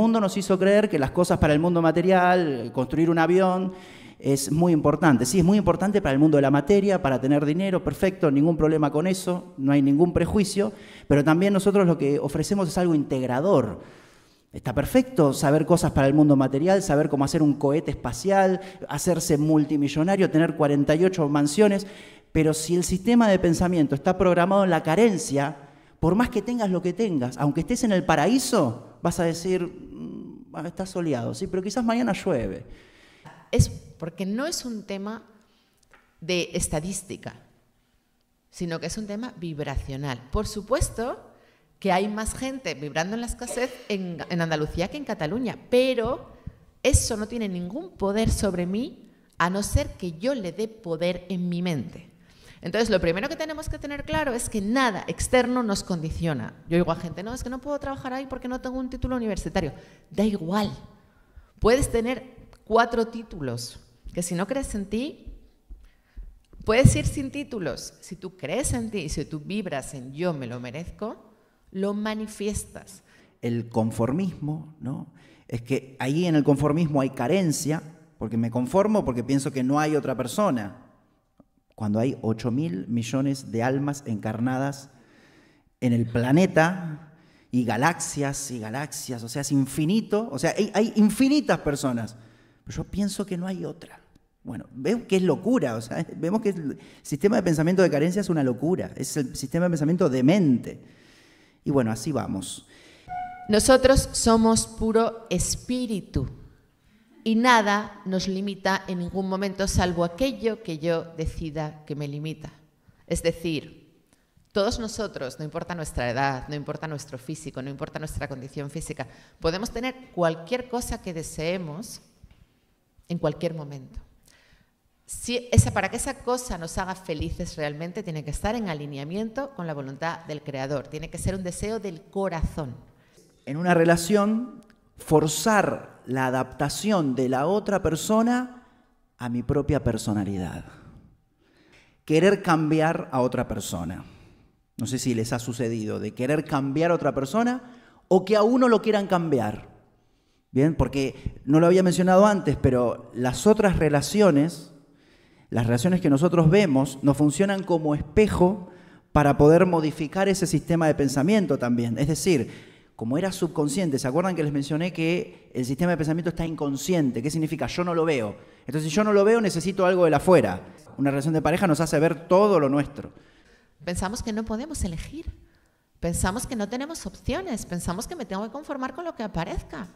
El mundo nos hizo creer que las cosas para el mundo material, construir un avión, es muy importante. Sí, es muy importante para el mundo de la materia, para tener dinero, perfecto, ningún problema con eso, no hay ningún prejuicio, pero también nosotros lo que ofrecemos es algo integrador. Está perfecto saber cosas para el mundo material, saber cómo hacer un cohete espacial, hacerse multimillonario, tener 48 mansiones, pero si el sistema de pensamiento está programado en la carencia, por más que tengas lo que tengas, aunque estés en el paraíso, vas a decir, Ah, está soleado, sí, pero quizás mañana llueve. Es porque no es un tema de estadística, sino que es un tema vibracional. Por supuesto que hay más gente vibrando en la escasez en Andalucía que en Cataluña, pero eso no tiene ningún poder sobre mí a no ser que yo le dé poder en mi mente. Entonces, lo primero que tenemos que tener claro es que nada externo nos condiciona. Yo digo a gente, no, es que no puedo trabajar ahí porque no tengo un título universitario. Da igual. Puedes tener cuatro títulos, que si no crees en ti, puedes ir sin títulos. Si tú crees en ti, y si tú vibras en yo me lo merezco, lo manifiestas. El conformismo, ¿no? Es que ahí en el conformismo hay carencia, porque me conformo porque pienso que no hay otra persona cuando hay 8 mil millones de almas encarnadas en el planeta y galaxias y galaxias, o sea, es infinito, o sea, hay, infinitas personas, pero yo pienso que no hay otra. Bueno, veo que es locura, o sea, vemos que el sistema de pensamiento de carencia es una locura, es el sistema de pensamiento de mente. Y bueno, así vamos. Nosotros somos puro espíritu y nada nos limita en ningún momento salvo aquello que yo decida que me limita. Es decir, todos nosotros, no importa nuestra edad, no importa nuestro físico, no importa nuestra condición física, podemos tener cualquier cosa que deseemos en cualquier momento. Si esa, para que esa cosa nos haga felices realmente, tiene que estar en alineamiento con la voluntad del Creador, tiene que ser un deseo del corazón. En una relación, forzar la adaptación de la otra persona a mi propia personalidad. Querer cambiar a otra persona. No sé si les ha sucedido de querer cambiar a otra persona o que a uno lo quieran cambiar. Bien, porque no lo había mencionado antes, pero las otras relaciones, las relaciones que nosotros vemos, nos funcionan como espejo para poder modificar ese sistema de pensamiento también. Es decir, como era subconsciente, ¿se acuerdan que les mencioné que el sistema de pensamiento está inconsciente? ¿Qué significa? Yo no lo veo. Entonces, si yo no lo veo, necesito algo de afuera. Una relación de pareja nos hace ver todo lo nuestro. Pensamos que no podemos elegir. Pensamos que no tenemos opciones. Pensamos que me tengo que conformar con lo que aparezca.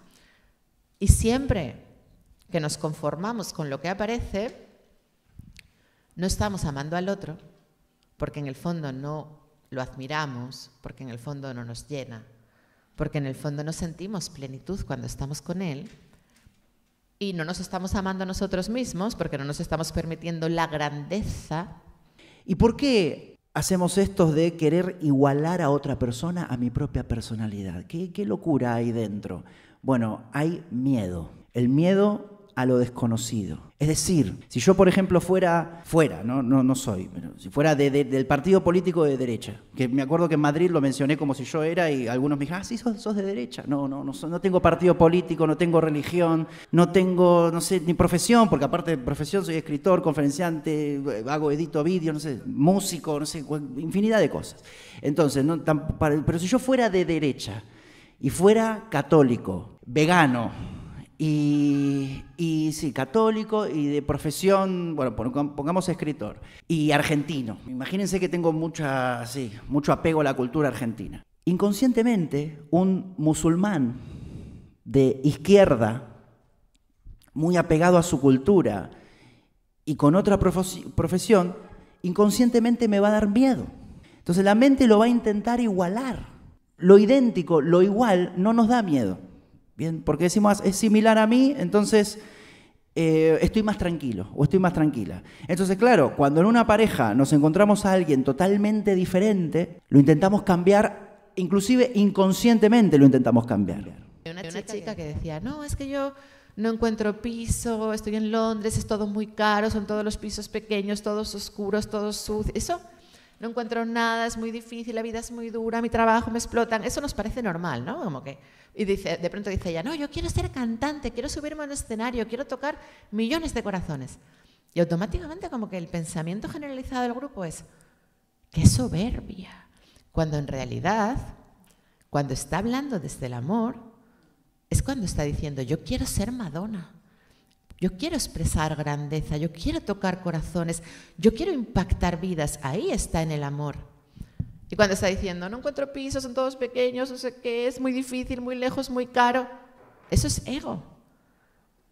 Y siempre que nos conformamos con lo que aparece, no estamos amando al otro, porque en el fondo no lo admiramos, porque en el fondo no nos llena, porque en el fondo no sentimos plenitud cuando estamos con Él y no nos estamos amando a nosotros mismos porque no nos estamos permitiendo la grandeza. ¿Y por qué hacemos esto de querer igualar a otra persona a mi propia personalidad? qué locura hay dentro? Bueno, hay miedo. El miedo a lo desconocido. Es decir, si yo, por ejemplo, fuera, fuera, no, no, no soy, pero si fuera del partido político de derecha, que me acuerdo que en Madrid lo mencioné como si yo era y algunos me dijeron, ah, sí, sos, de derecha. No, no, no, no tengo partido político, no tengo religión, no tengo, no sé, ni profesión, porque aparte de profesión soy escritor, conferenciante, eh, hago, edito vídeos, no sé, músico, no sé, infinidad de cosas. Entonces, no, para, pero si yo fuera de derecha y fuera católico, vegano, y, sí, católico y de profesión, bueno, pongamos escritor, y argentino. Imagínense que tengo mucha, mucho apego a la cultura argentina. Inconscientemente, un musulmán de izquierda, muy apegado a su cultura y con otra profesión, inconscientemente me va a dar miedo. Entonces la mente lo va a intentar igualar. Lo idéntico, lo igual, no nos da miedo. Bien, porque decimos, ah, es similar a mí, entonces eh, estoy más tranquilo o estoy más tranquila. Entonces, claro, cuando en una pareja nos encontramos a alguien totalmente diferente, lo intentamos cambiar, inclusive inconscientemente lo intentamos cambiar. Una chica que decía, no, es que yo no encuentro piso, estoy en Londres, es todo muy caro, son todos los pisos pequeños, todos oscuros, todos sucios. Eso no encuentro nada, es muy difícil, la vida es muy dura, mi trabajo me explotan. Eso nos parece normal, ¿no? y dice, de pronto dice ella, no, yo quiero ser cantante, quiero subirme a un escenario, quiero tocar millones de corazones. Y automáticamente como que el pensamiento generalizado del grupo es, qué soberbia. Cuando en realidad, cuando está hablando desde el amor, es cuando está diciendo, yo quiero ser Madonna. Yo quiero expresar grandeza, yo quiero tocar corazones, yo quiero impactar vidas. Ahí está en el amor. Y cuando está diciendo, no encuentro pisos, son todos pequeños, no sé qué, es muy difícil, muy lejos, muy caro, eso es ego.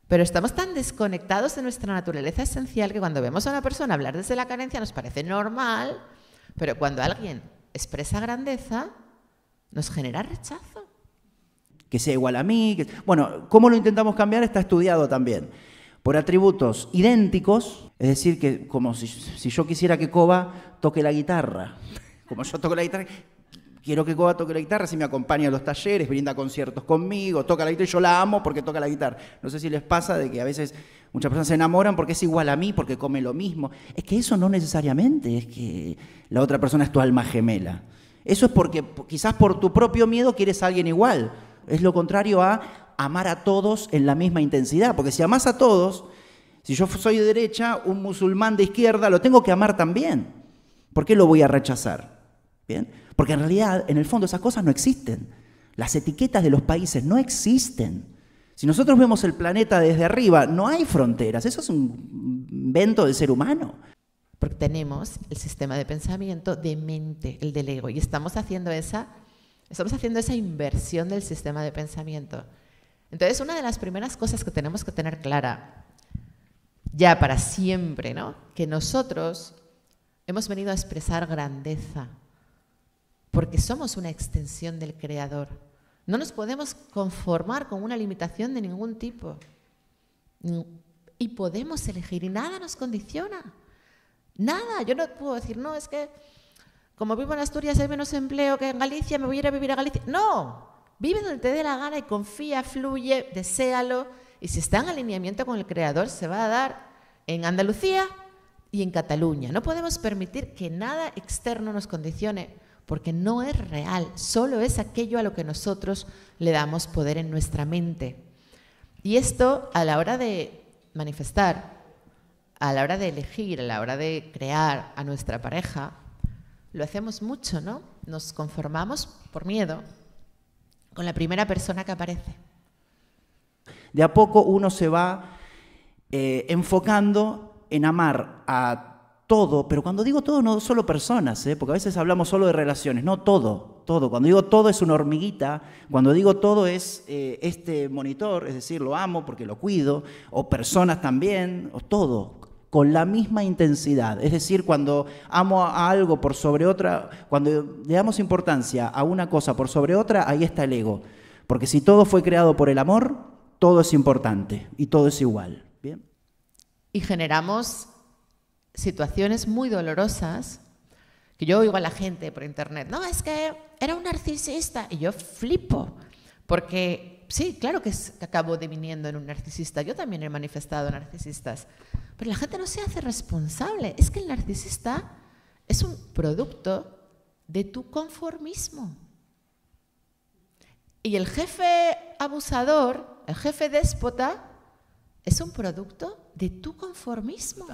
Pero estamos tan desconectados de nuestra naturaleza esencial que cuando vemos a una persona hablar desde la carencia nos parece normal, pero cuando alguien expresa grandeza, nos genera rechazo. Que sea igual a mí. Bueno, ¿cómo lo intentamos cambiar? Está estudiado también por atributos idénticos, es decir, que como si, yo quisiera que Coba toque la guitarra, como yo toco la guitarra, quiero que Coba toque la guitarra, si me acompaña a los talleres, brinda conciertos conmigo, toca la guitarra, y yo la amo porque toca la guitarra. No sé si les pasa de que a veces muchas personas se enamoran porque es igual a mí, porque come lo mismo. Es que eso no necesariamente es que la otra persona es tu alma gemela. Eso es porque quizás por tu propio miedo quieres a alguien igual. Es lo contrario a amar a todos en la misma intensidad, porque si amas a todos, si yo soy de derecha, un musulmán de izquierda, lo tengo que amar también. ¿Por qué lo voy a rechazar? ¿Bien? Porque en realidad, en el fondo, esas cosas no existen. Las etiquetas de los países no existen. Si nosotros vemos el planeta desde arriba, no hay fronteras. Eso es un invento del ser humano. Porque tenemos el sistema de pensamiento de mente, el del ego, y estamos haciendo esa, estamos haciendo esa inversión del sistema de pensamiento. Entonces, una de las primeras cosas que tenemos que tener clara, ya para siempre, ¿no? Que nosotros hemos venido a expresar grandeza, porque somos una extensión del Creador. No nos podemos conformar con una limitación de ningún tipo. Y podemos elegir, y nada nos condiciona. Nada, yo no puedo decir, no, es que como vivo en Asturias hay menos empleo que en Galicia, me voy a ir a vivir a Galicia. No, Vive donde te dé la gana y confía, fluye, deséalo. Y si está en alineamiento con el Creador, se va a dar en Andalucía y en Cataluña. No podemos permitir que nada externo nos condicione, porque no es real, solo es aquello a lo que nosotros le damos poder en nuestra mente. Y esto a la hora de manifestar, a la hora de elegir, a la hora de crear a nuestra pareja, lo hacemos mucho, ¿no? Nos conformamos por miedo, con la primera persona que aparece. De a poco uno se va eh, enfocando en amar a todo, pero cuando digo todo no solo personas, ¿eh? porque a veces hablamos solo de relaciones, no todo, todo. Cuando digo todo es una hormiguita, cuando digo todo es eh, este monitor, es decir, lo amo porque lo cuido, o personas también, o todo, con la misma intensidad. Es decir, cuando amo a algo por sobre otra, cuando le damos importancia a una cosa por sobre otra, ahí está el ego. Porque si todo fue creado por el amor, todo es importante y todo es igual. ¿Bien? Y generamos situaciones muy dolorosas que yo oigo a la gente por internet, no, es que era un narcisista y yo flipo, porque sí, claro que, es, que acabo diviniendo en un narcisista. Yo también he manifestado narcisistas. Pero la gente no se hace responsable. Es que el narcisista es un producto de tu conformismo. Y el jefe abusador, el jefe déspota, es un producto de tu conformismo.